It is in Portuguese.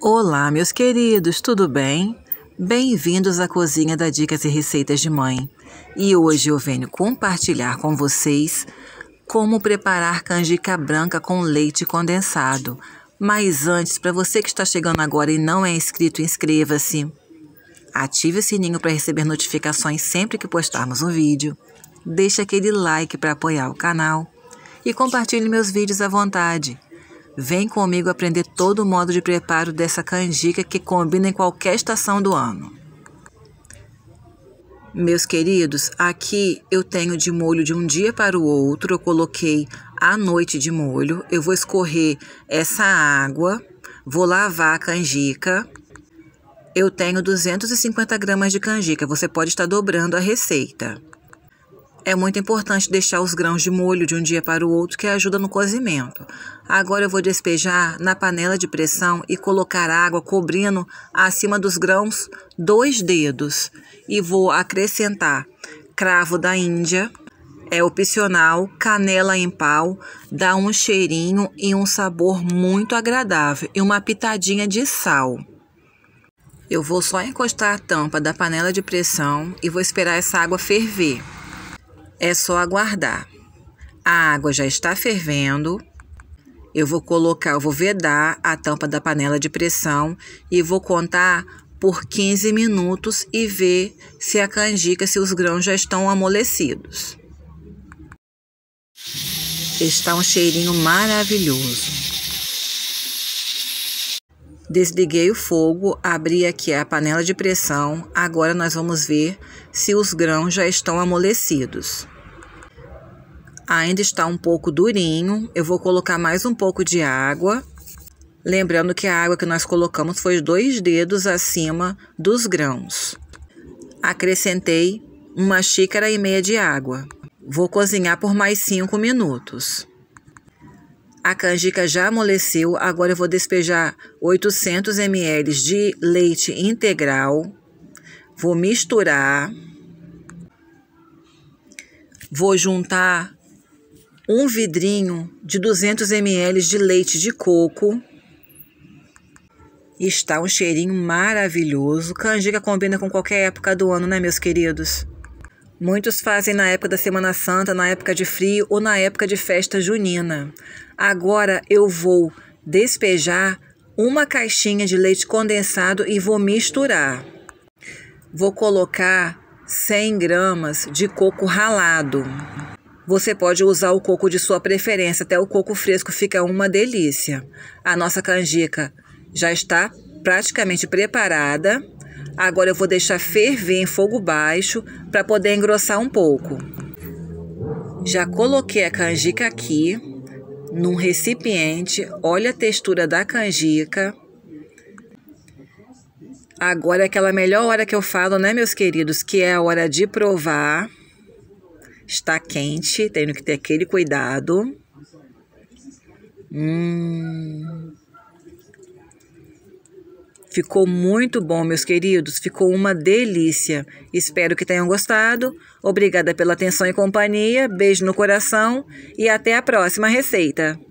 Olá, meus queridos, tudo bem? Bem-vindos à cozinha da Dicas e Receitas de Mãe. E hoje eu venho compartilhar com vocês como preparar canjica branca com leite condensado. Mas antes, para você que está chegando agora e não é inscrito, inscreva-se. Ative o sininho para receber notificações sempre que postarmos um vídeo. Deixe aquele like para apoiar o canal e compartilhe meus vídeos à vontade. Vem comigo aprender todo o modo de preparo dessa canjica que combina em qualquer estação do ano. Meus queridos, aqui eu tenho de molho de um dia para o outro, eu coloquei à noite de molho, eu vou escorrer essa água, vou lavar a canjica. Eu tenho 250 gramas de canjica, você pode estar dobrando a receita. É muito importante deixar os grãos de molho de um dia para o outro, que ajuda no cozimento. Agora eu vou despejar na panela de pressão e colocar água cobrindo acima dos grãos dois dedos. E vou acrescentar cravo da Índia, é opcional, canela em pau, dá um cheirinho e um sabor muito agradável e uma pitadinha de sal. Eu vou só encostar a tampa da panela de pressão e vou esperar essa água ferver. É só aguardar. A água já está fervendo. Eu vou colocar, eu vou vedar a tampa da panela de pressão e vou contar por 15 minutos e ver se a canjica, se os grãos já estão amolecidos. Está um cheirinho maravilhoso. Desliguei o fogo, abri aqui a panela de pressão. Agora nós vamos ver se os grãos já estão amolecidos. Ainda está um pouco durinho, eu vou colocar mais um pouco de água. Lembrando que a água que nós colocamos foi dois dedos acima dos grãos. Acrescentei uma xícara e meia de água. Vou cozinhar por mais cinco minutos. A canjica já amoleceu, agora eu vou despejar 800 ml de leite integral. Vou misturar. Vou juntar um vidrinho de 200 ml de leite de coco. Está um cheirinho maravilhoso. Canjica combina com qualquer época do ano, né, meus queridos? Muitos fazem na época da Semana Santa, na época de frio ou na época de festa junina. Agora eu vou despejar uma caixinha de leite condensado e vou misturar. Vou colocar 100 gramas de coco ralado. Você pode usar o coco de sua preferência, até o coco fresco fica uma delícia. A nossa canjica já está praticamente preparada. Agora eu vou deixar ferver em fogo baixo para poder engrossar um pouco. Já coloquei a canjica aqui num recipiente. Olha a textura da canjica. Agora é aquela melhor hora que eu falo, né, meus queridos? Que é a hora de provar. Está quente, tenho que ter aquele cuidado. Hum. Ficou muito bom, meus queridos. Ficou uma delícia. Espero que tenham gostado. Obrigada pela atenção e companhia. Beijo no coração e até a próxima receita.